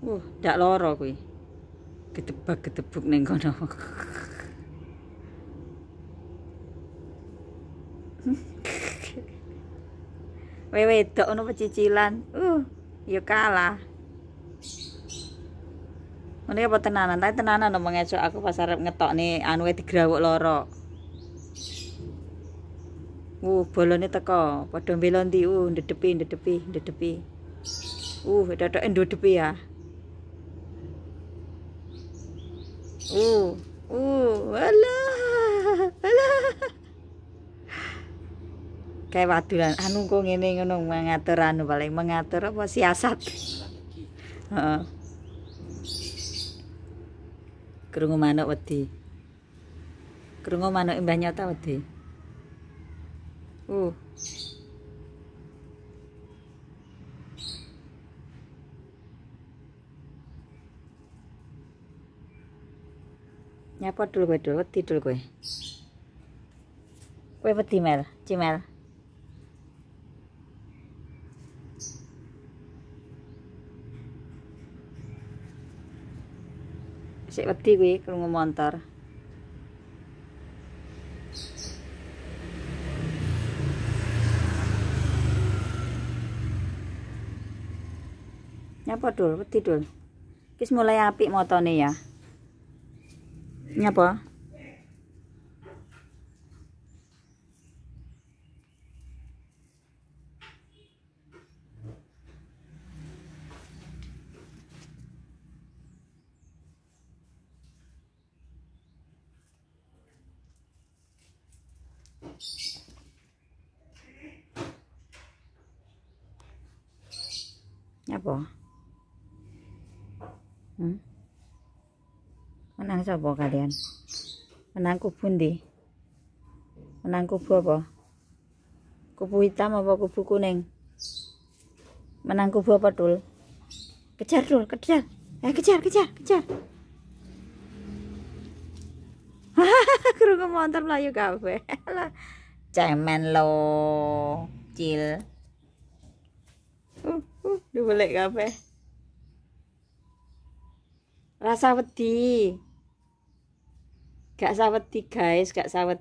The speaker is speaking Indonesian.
Uh, ndak loro kuwi. Gedebak-gedebuk ning kono. Wei wei, tok ono pecicilan. Uh, ya kalah. Mene apa tenanan? Tapi tenanan omong esuk aku pas arep ngetok ne anuwe digrawuk loro. Uh, bolone teko, padha melo ndi uh, ndedepi, ndedepi, ndedepi. Uh, dadak ndedepi ya. Oh, oh, alah, alah. Kayak waduran, anu kok ngene ngono mengatur anu paling mengatur apa siasat. Heeh. Krungu manuk wedi. Krungu manuk mbah nyata wedi. Oh. Uh. Nyapa dulu gue dulu wedi gue gue. peti Mel, Cimel. Sik gue kuwi krungu montor. Nyapa dulu peti dulu Wis mulai api motone ya. 要不？要不？嗯。menang sapa kalian menang kubu ndi menang kubu apa kubu hitam apa kubu kuning menang kubu apa dul kejar dul kejar eh kejar kejar kejar kerungu motor melayu kafe cemen lo cil uh uh dibalik kafe rasa pedih gak sawet guys gak sawet